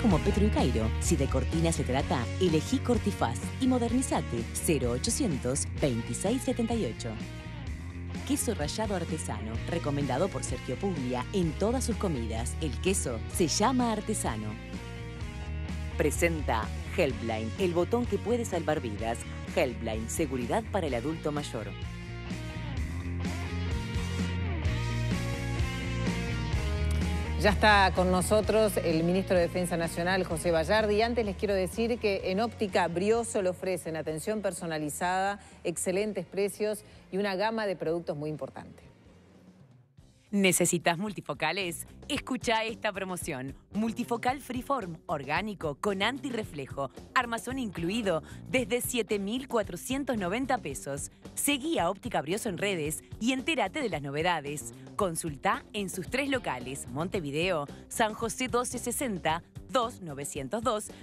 como Petro y Cairo. Si de Cortina se trata, elegí Cortifaz y modernizate 0800 2678. Queso rallado artesano, recomendado por Sergio Puglia en todas sus comidas. El queso se llama artesano. Presenta Helpline, el botón que puede salvar vidas. Helpline, seguridad para el adulto mayor. Ya está con nosotros el ministro de Defensa Nacional, José Vallardi. Y antes les quiero decir que en Óptica Brioso le ofrecen atención personalizada, excelentes precios y una gama de productos muy importante. ¿Necesitas multifocales? Escucha esta promoción. Multifocal Freeform, orgánico, con antirreflejo, armazón incluido, desde 7,490 pesos. Seguí a Óptica Brioso en redes y entérate de las novedades. Consulta en sus tres locales, Montevideo, San José 1260 2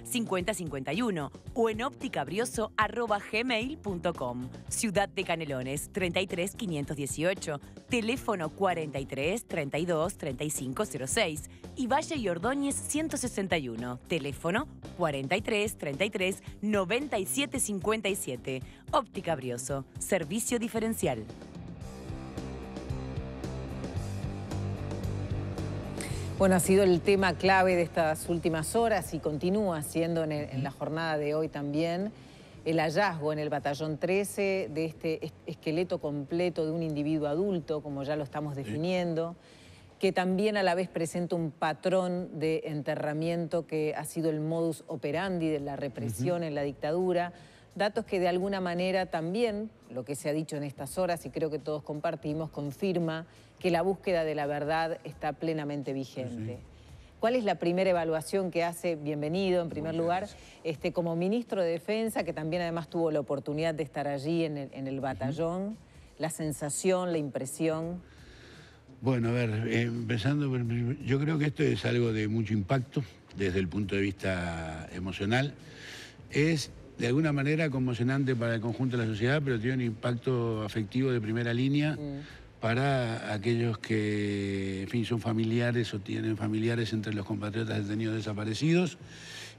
5051 o en opticabrioso.gmail.com. Ciudad de Canelones, 33518, teléfono 43 32 3506 y Valle y Ordóñez 161, teléfono 43 33 97 57. Óptica Brioso, servicio diferencial. Bueno, ha sido el tema clave de estas últimas horas y continúa siendo en, la jornada de hoy también el hallazgo en el batallón 13 de este esqueleto completo de un individuo adulto, como ya lo estamos definiendo, que también a la vez presenta un patrón de enterramiento que ha sido el modus operandi de la represión en la dictadura datos que de alguna manera también, lo que se ha dicho en estas horas y creo que todos compartimos, confirma que la búsqueda de la verdad está plenamente vigente. ¿Cuál es la primera evaluación que hace? Bienvenido, en primer lugar, este, como ministro de Defensa, que también además tuvo la oportunidad de estar allí en el, batallón, la sensación, la impresión. Bueno, a ver, empezando, yo creo que esto es algo de mucho impacto desde el punto de vista emocional. Es de alguna manera conmocionante para el conjunto de la sociedad, pero tiene un impacto afectivo de primera línea mm. para aquellos que, en fin, son familiares o tienen familiares entre los compatriotas detenidos desaparecidos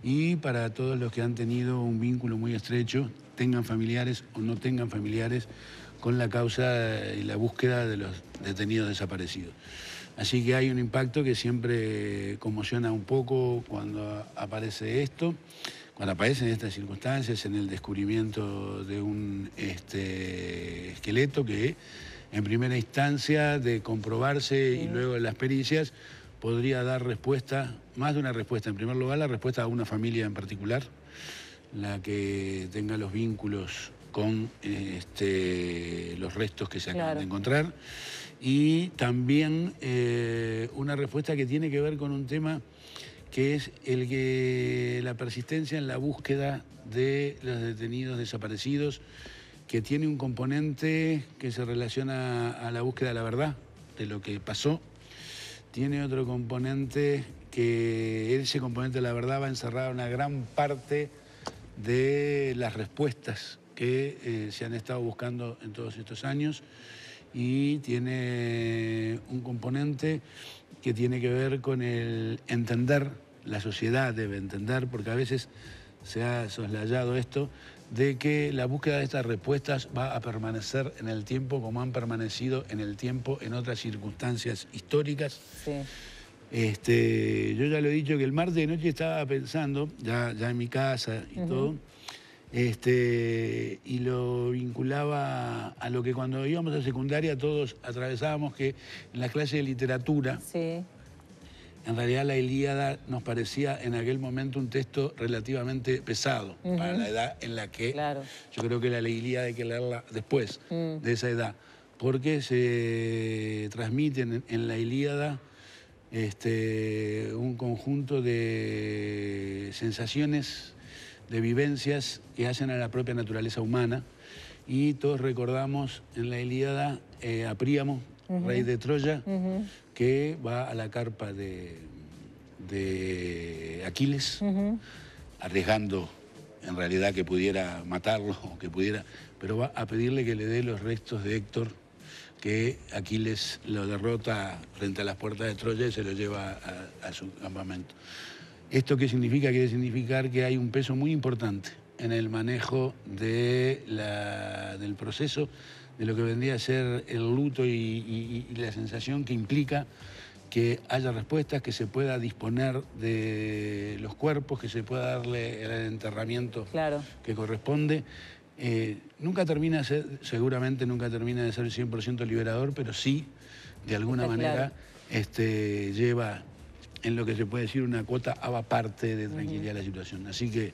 y para todos los que han tenido un vínculo muy estrecho, tengan familiares o no tengan familiares, con la causa y la búsqueda de los detenidos desaparecidos. Así que hay un impacto que siempre conmociona un poco cuando aparece esto. Cuando en estas circunstancias, en el descubrimiento de un este, esqueleto que en primera instancia de comprobarse y luego de las pericias podría dar respuesta, más de una respuesta. En primer lugar, la respuesta a una familia en particular, la que tenga los vínculos con este, los restos que se acaban de encontrar. Y también eh, una respuesta que tiene que ver con un tema que es el que, la persistencia en la búsqueda de los detenidos desaparecidos, que tiene un componente que se relaciona a la búsqueda de la verdad, de lo que pasó, tiene otro componente que ese componente de la verdad va a encerrar una gran parte de las respuestas que eh, se han estado buscando en todos estos años y tiene un componente que tiene que ver con el entender, la sociedad debe entender, porque a veces se ha soslayado esto, de que la búsqueda de estas respuestas va a permanecer en el tiempo como han permanecido en el tiempo en otras circunstancias históricas. Este, yo ya lo he dicho que el martes de noche estaba pensando, ya, en mi casa y todo, este, y lo vinculaba a lo que cuando íbamos a secundaria todos atravesábamos que en la clase de literatura, en realidad la Ilíada nos parecía en aquel momento un texto relativamente pesado para la edad en la que yo creo que la Ilíada hay que leerla después mm. de esa edad, porque se transmiten en la Ilíada este, un conjunto de sensaciones de vivencias que hacen a la propia naturaleza humana. Y todos recordamos en la Ilíada eh, a Príamo, rey de Troya, que va a la carpa de, Aquiles, arriesgando en realidad que pudiera matarlo o que pudiera, pero va a pedirle que le dé los restos de Héctor, que Aquiles lo derrota frente a las puertas de Troya y se lo lleva a su campamento. ¿Esto qué significa? Quiere significar que hay un peso muy importante en el manejo de del proceso, de lo que vendría a ser el luto y, la sensación que implica que haya respuestas, que se pueda disponer de los cuerpos, que se pueda darle el enterramiento que corresponde. Eh, nunca termina, ser, seguramente nunca termina de ser 100% liberador, pero sí, de alguna manera, este, lleva en lo que se puede decir una cuota parte de tranquilidad de la situación. Así que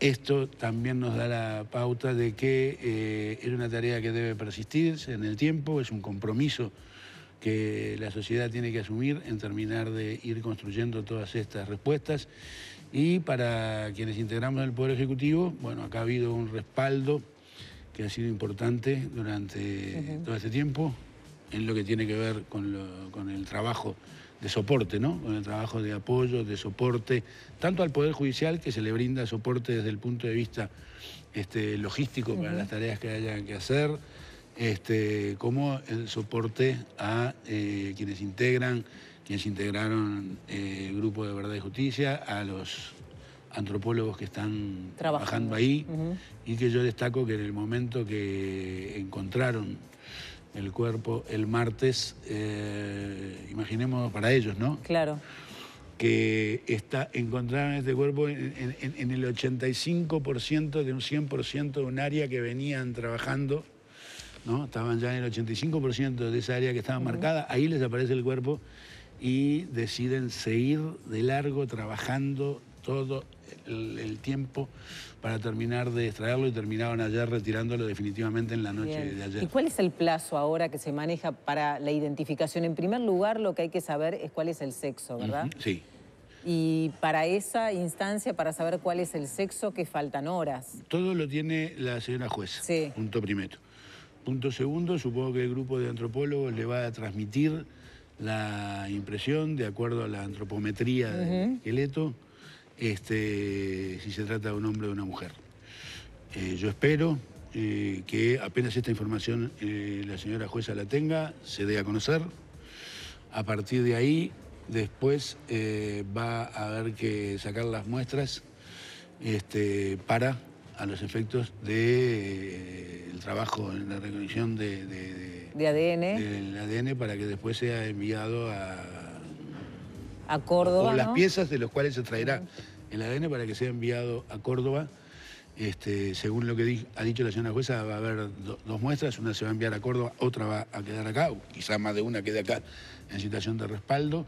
esto también nos da la pauta de que eh, es una tarea que debe persistirse en el tiempo, es un compromiso que la sociedad tiene que asumir en terminar de ir construyendo todas estas respuestas. Y para quienes integramos el Poder Ejecutivo, bueno, acá ha habido un respaldo que ha sido importante durante todo este tiempo en lo que tiene que ver con, con el trabajo de soporte, ¿no? Con el trabajo de apoyo, de soporte, tanto al Poder Judicial, que se le brinda soporte desde el punto de vista este, logístico para las tareas que hayan que hacer, este, como el soporte a eh, quienes integran, quienes integraron eh, el Grupo de Verdad y Justicia, a los antropólogos que están trabajando, ahí y que yo destaco que en el momento que encontraron el cuerpo el martes, eh, imaginemos para ellos, ¿no? Claro. Que está, encontraron este cuerpo en, el 85% de un 100% de un área que venían trabajando, ¿no? Estaban ya en el 85% de esa área que estaba marcada, ahí les aparece el cuerpo y deciden seguir de largo trabajando todo el, tiempo para terminar de extraerlo y terminaron ayer retirándolo definitivamente en la noche de ayer. ¿Y cuál es el plazo ahora que se maneja para la identificación? En primer lugar, lo que hay que saber es cuál es el sexo, ¿verdad? Sí. Y para esa instancia, para saber cuál es el sexo, que faltan horas. Todo lo tiene la señora jueza. Sí. Punto primero. Punto segundo, supongo que el grupo de antropólogos le va a transmitir la impresión de acuerdo a la antropometría del esqueleto este, si se trata de un hombre o de una mujer. Eh, yo espero eh, que apenas esta información eh, la señora jueza la tenga, se dé a conocer. A partir de ahí, después va a haber que sacar las muestras este, para, a los efectos del de, el trabajo en la recolección de, de, ADN. del ADN para que después sea enviado a a Córdoba. las piezas de las cuales se traerá el ADN para que sea enviado a Córdoba. Este, según lo que ha dicho la señora jueza, va a haber dos muestras, una se va a enviar a Córdoba, otra va a quedar acá, Quizás quizá más de una quede acá en situación de respaldo,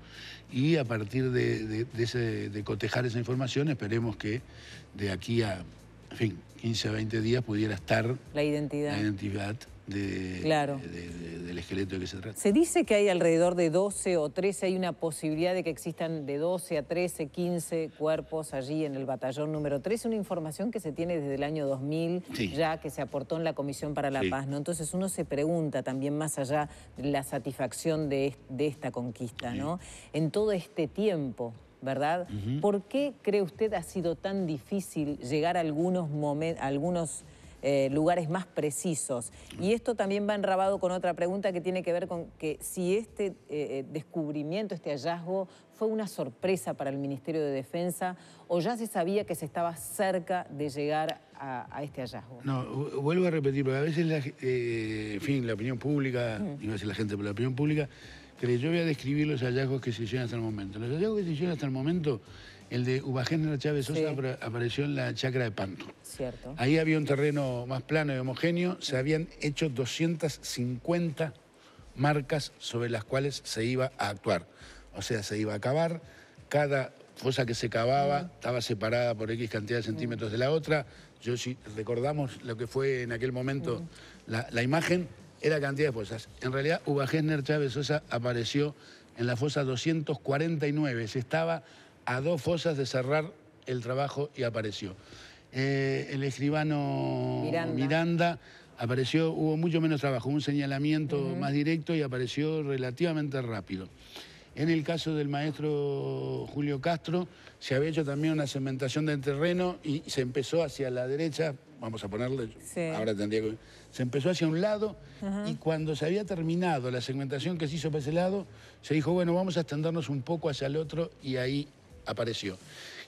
y a partir de, cotejar esa información esperemos que de aquí a, fin, 15 a 20 días pudiera estar la identidad claro. del esqueleto de que se trata. Se dice que hay alrededor de 12 o 13, hay una posibilidad de que existan de 12 a 13, 15 cuerpos allí en el batallón número 13, una información que se tiene desde el año 2000, ya que se aportó en la Comisión para la Paz. ¿no? Entonces uno se pregunta también más allá de la satisfacción de, esta conquista, ¿no? En todo este tiempo. ¿Verdad? ¿Por qué cree usted ha sido tan difícil llegar a algunos momentos, algunos eh, lugares más precisos. Y esto también va enrabado con otra pregunta que tiene que ver con que si este eh, descubrimiento, este hallazgo, fue una sorpresa para el Ministerio de Defensa o ya se sabía que se estaba cerca de llegar a, este hallazgo. No, vuelvo a repetir, porque a veces la, eh, fin, la opinión pública, mm. no iba a la gente, pero la opinión pública yo voy a describir los hallazgos que se hicieron hasta el momento. Los hallazgos que se hicieron hasta el momento, el de la Chávez Sosa apareció en la chacra de Panto. Ahí había un terreno más plano y homogéneo. Se habían hecho 250 marcas sobre las cuales se iba a actuar. O sea, se iba a cavar. Cada fosa que se cavaba estaba separada por X cantidad de centímetros de la otra. Yo, si recordamos lo que fue en aquel momento la imagen, era cantidad de fosas. En realidad, Uba Gessner Chávez Sosa apareció en la fosa 249. Se estaba a dos fosas de cerrar el trabajo y apareció. Eh, el escribano Miranda. apareció, hubo mucho menos trabajo, un señalamiento más directo y apareció relativamente rápido. En el caso del maestro Julio Castro, se había hecho también una cementación del terreno y se empezó hacia la derecha vamos a ponerle, ahora tendría que... Se empezó hacia un lado y cuando se había terminado la segmentación que se hizo para ese lado, se dijo, bueno, vamos a extendernos un poco hacia el otro y ahí apareció.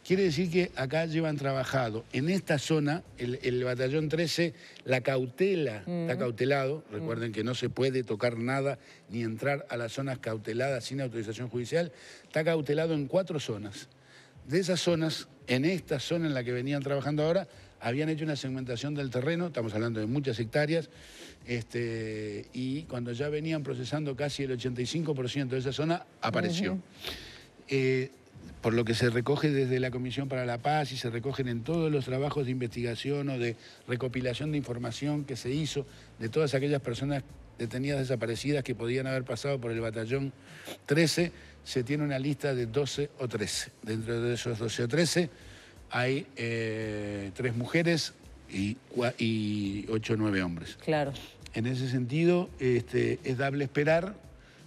Quiere decir que acá llevan trabajado en esta zona, el, batallón 13, la cautela está mm. cautelado. Mm. Recuerden que no se puede tocar nada ni entrar a las zonas cauteladas sin autorización judicial. Está cautelado en cuatro zonas. De esas zonas, en esta zona en la que venían trabajando ahora, habían hecho una segmentación del terreno, estamos hablando de muchas hectáreas, este, y cuando ya venían procesando casi el 85% de esa zona, apareció. Eh, por lo que se recoge desde la Comisión para la Paz y se recogen en todos los trabajos de investigación o de recopilación de información que se hizo de todas aquellas personas detenidas desaparecidas que podían haber pasado por el batallón 13, se tiene una lista de 12 o 13. Dentro de esos 12 o 13 hay eh, tres mujeres y, ocho o nueve hombres. Claro. En ese sentido, este, es dable esperar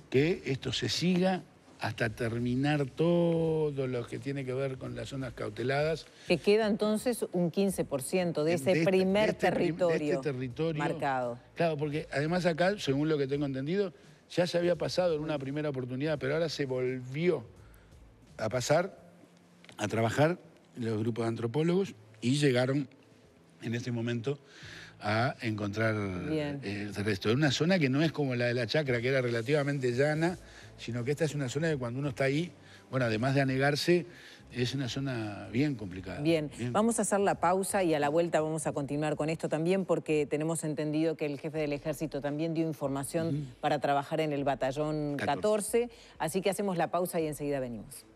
que esto se siga hasta terminar todo lo que tiene que ver con las zonas cauteladas. Que queda entonces un 15% de ese este, primer este territorio marcado. Claro, porque además acá, según lo que tengo entendido, ya se había pasado en una primera oportunidad, pero ahora se volvió a pasar a trabajar los grupos de antropólogos y llegaron en este momento a encontrar eh, el resto. una zona que no es como la de la chacra, que era relativamente llana, sino que esta es una zona que cuando uno está ahí, bueno, además de anegarse, es una zona bien complicada. Bien. vamos a hacer la pausa y a la vuelta vamos a continuar con esto también porque tenemos entendido que el jefe del ejército también dio información para trabajar en el batallón 14, así que hacemos la pausa y enseguida venimos.